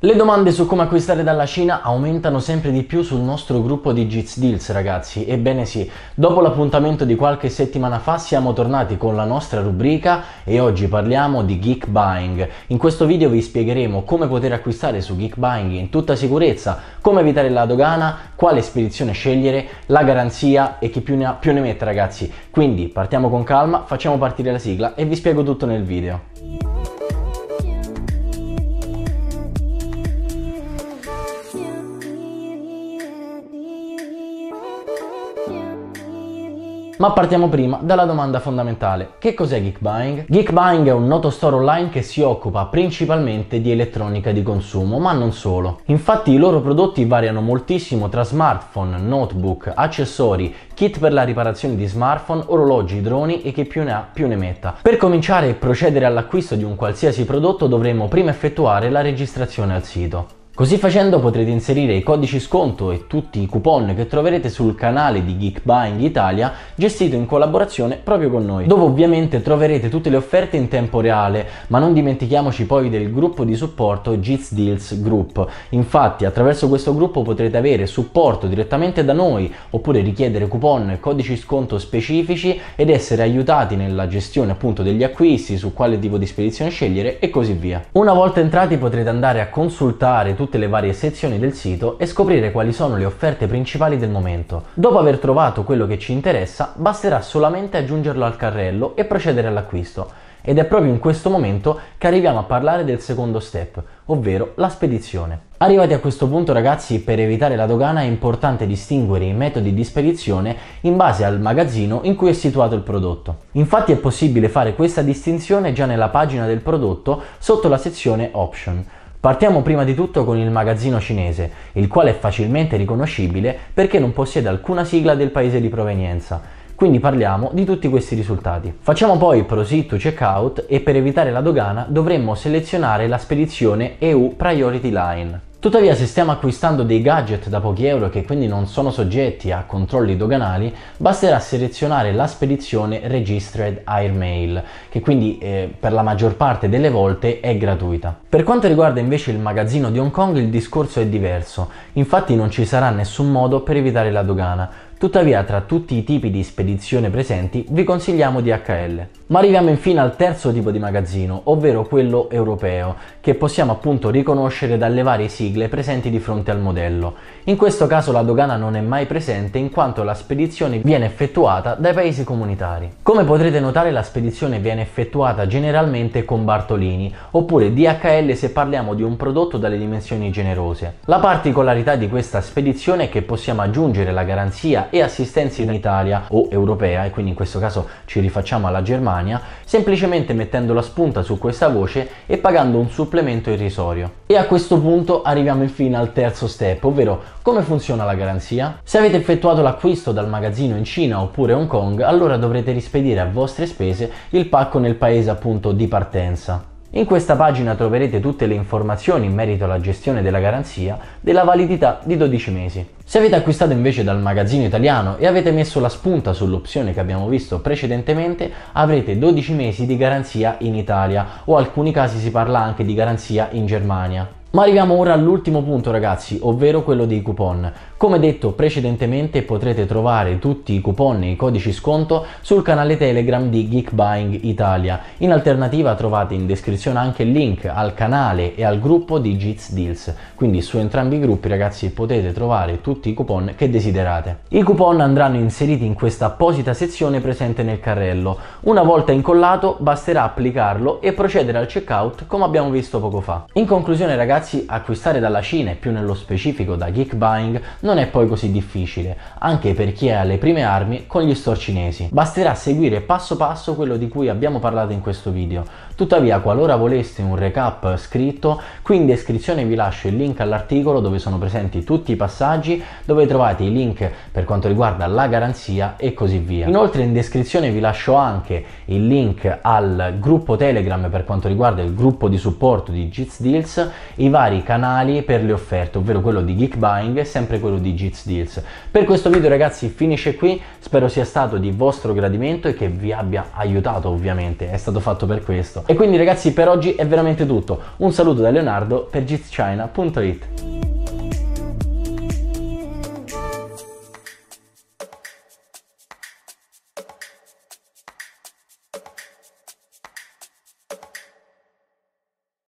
Le domande su come acquistare dalla Cina aumentano sempre di più sul nostro gruppo di Jits Deals, ragazzi. Ebbene sì, dopo l'appuntamento di qualche settimana fa siamo tornati con la nostra rubrica e oggi parliamo di Geek Buying. In questo video vi spiegheremo come poter acquistare su Geek Buying in tutta sicurezza, come evitare la dogana, quale spedizione scegliere, la garanzia e chi più ne ha più ne mette, ragazzi. Quindi partiamo con calma, facciamo partire la sigla e vi spiego tutto nel video. Ma partiamo prima dalla domanda fondamentale. Che cos'è Geek Buying? Geek Buying è un noto store online che si occupa principalmente di elettronica di consumo, ma non solo. Infatti i loro prodotti variano moltissimo tra smartphone, notebook, accessori, kit per la riparazione di smartphone, orologi, droni e chi più ne ha più ne metta. Per cominciare e procedere all'acquisto di un qualsiasi prodotto dovremmo prima effettuare la registrazione al sito. Così facendo potrete inserire i codici sconto e tutti i coupon che troverete sul canale di Geek Buying Italia gestito in collaborazione proprio con noi, dove ovviamente troverete tutte le offerte in tempo reale, ma non dimentichiamoci poi del gruppo di supporto Jits Deals Group. Infatti attraverso questo gruppo potrete avere supporto direttamente da noi oppure richiedere coupon e codici sconto specifici ed essere aiutati nella gestione appunto degli acquisti, su quale tipo di spedizione scegliere e così via. Una volta entrati potrete andare a consultare tutti tutte le varie sezioni del sito e scoprire quali sono le offerte principali del momento. Dopo aver trovato quello che ci interessa, basterà solamente aggiungerlo al carrello e procedere all'acquisto. Ed è proprio in questo momento che arriviamo a parlare del secondo step, ovvero la spedizione. Arrivati a questo punto ragazzi, per evitare la dogana è importante distinguere i metodi di spedizione in base al magazzino in cui è situato il prodotto. Infatti è possibile fare questa distinzione già nella pagina del prodotto sotto la sezione Option. Partiamo prima di tutto con il magazzino cinese, il quale è facilmente riconoscibile perché non possiede alcuna sigla del paese di provenienza. Quindi parliamo di tutti questi risultati. Facciamo poi proceed to checkout e per evitare la dogana dovremmo selezionare la spedizione EU Priority Line. Tuttavia se stiamo acquistando dei gadget da pochi euro che quindi non sono soggetti a controlli doganali, basterà selezionare la spedizione Registered Airmail, che quindi eh, per la maggior parte delle volte è gratuita. Per quanto riguarda invece il magazzino di Hong Kong il discorso è diverso, infatti non ci sarà nessun modo per evitare la dogana, Tuttavia tra tutti i tipi di spedizione presenti vi consigliamo DHL. Ma arriviamo infine al terzo tipo di magazzino, ovvero quello europeo, che possiamo appunto riconoscere dalle varie sigle presenti di fronte al modello. In questo caso la dogana non è mai presente in quanto la spedizione viene effettuata dai paesi comunitari. Come potrete notare la spedizione viene effettuata generalmente con bartolini, oppure DHL se parliamo di un prodotto dalle dimensioni generose. La particolarità di questa spedizione è che possiamo aggiungere la garanzia e assistenza in Italia o europea e quindi in questo caso ci rifacciamo alla Germania semplicemente mettendo la spunta su questa voce e pagando un supplemento irrisorio. E a questo punto arriviamo infine al terzo step ovvero come funziona la garanzia? Se avete effettuato l'acquisto dal magazzino in Cina oppure Hong Kong allora dovrete rispedire a vostre spese il pacco nel paese appunto di partenza. In questa pagina troverete tutte le informazioni in merito alla gestione della garanzia della validità di 12 mesi. Se avete acquistato invece dal magazzino italiano e avete messo la spunta sull'opzione che abbiamo visto precedentemente, avrete 12 mesi di garanzia in Italia o in alcuni casi si parla anche di garanzia in Germania. Ma arriviamo ora all'ultimo punto ragazzi, ovvero quello dei coupon. Come detto precedentemente potrete trovare tutti i coupon e i codici sconto sul canale Telegram di Geek Buying Italia. In alternativa trovate in descrizione anche il link al canale e al gruppo di Jits Deals. Quindi su entrambi i gruppi ragazzi potete trovare tutti i coupon che desiderate. I coupon andranno inseriti in questa apposita sezione presente nel carrello. Una volta incollato basterà applicarlo e procedere al checkout come abbiamo visto poco fa. In conclusione ragazzi ragazzi acquistare dalla Cina e più nello specifico da Geek Buying non è poi così difficile, anche per chi è alle prime armi con gli store cinesi. Basterà seguire passo passo quello di cui abbiamo parlato in questo video. Tuttavia qualora voleste un recap scritto, qui in descrizione vi lascio il link all'articolo dove sono presenti tutti i passaggi, dove trovate i link per quanto riguarda la garanzia e così via. Inoltre in descrizione vi lascio anche il link al gruppo Telegram per quanto riguarda il gruppo di supporto di Jits Deals, i vari canali per le offerte, ovvero quello di Geek Buying e sempre quello di Jits Deals. Per questo video ragazzi finisce qui, spero sia stato di vostro gradimento e che vi abbia aiutato ovviamente, è stato fatto per questo. E quindi ragazzi per oggi è veramente tutto, un saluto da Leonardo per jitschina.it.